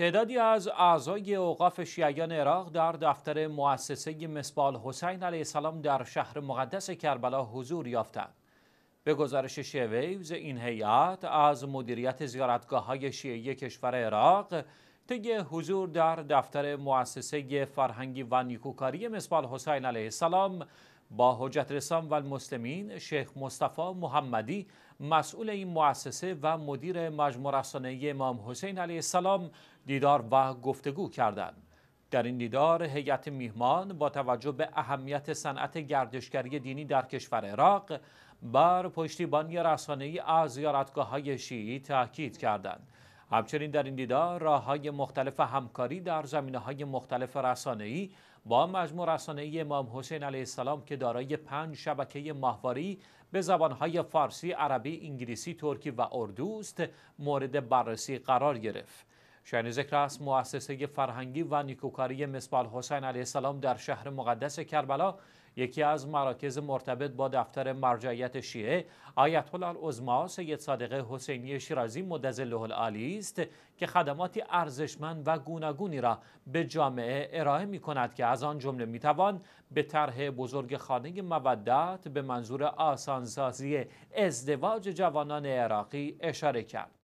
تعدادی از اعضای اوقاف شیعیان عراق در دفتر مؤسسه مسبال حسین علیه السلام در شهر مقدس کربلا حضور یافتند. به گزارش شیویوز این هیئت از مدیریت زیارتگاه های شیعی کشور عراق حضور در دفتر مؤسسه فرهنگی و نیکوکاری مصباح حسین علیه السلام با حجت رسان و المسلمین شیخ مصطفی محمدی مسئول این مؤسسه و مدیر مجموع رسانه امام حسین علیه السلام دیدار و گفتگو کردند در این دیدار هیئت میهمان با توجه به اهمیت صنعت گردشگری دینی در کشور عراق بر پشتیبانی رسانه‌ای از زیارتگاه‌های شیعی تاکید کردند همچنین در این دیدار راه های مختلف همکاری در زمینه های مختلف ای با مجموع ای امام حسین علیه السلام که دارای پنج شبکه ماهواری به های فارسی، عربی، انگلیسی، ترکی و اردوست مورد بررسی قرار گرفت. شاین ذکر است مؤسسه فرهنگی و نیکوکاری مسبال حسین علیه السلام در شهر مقدس کربلا یکی از مراکز مرتبط با دفتر مرجعیت شیعه آیت الله العظما سید صادقه حسینی شیرازی مدظله العالی است که خدماتی ارزشمند و گوناگونی را به جامعه ارائه می کند که از آن جمله می توان به طرح بزرگ خانه مودت به منظور آسانسازی ازدواج جوانان عراقی اشاره کرد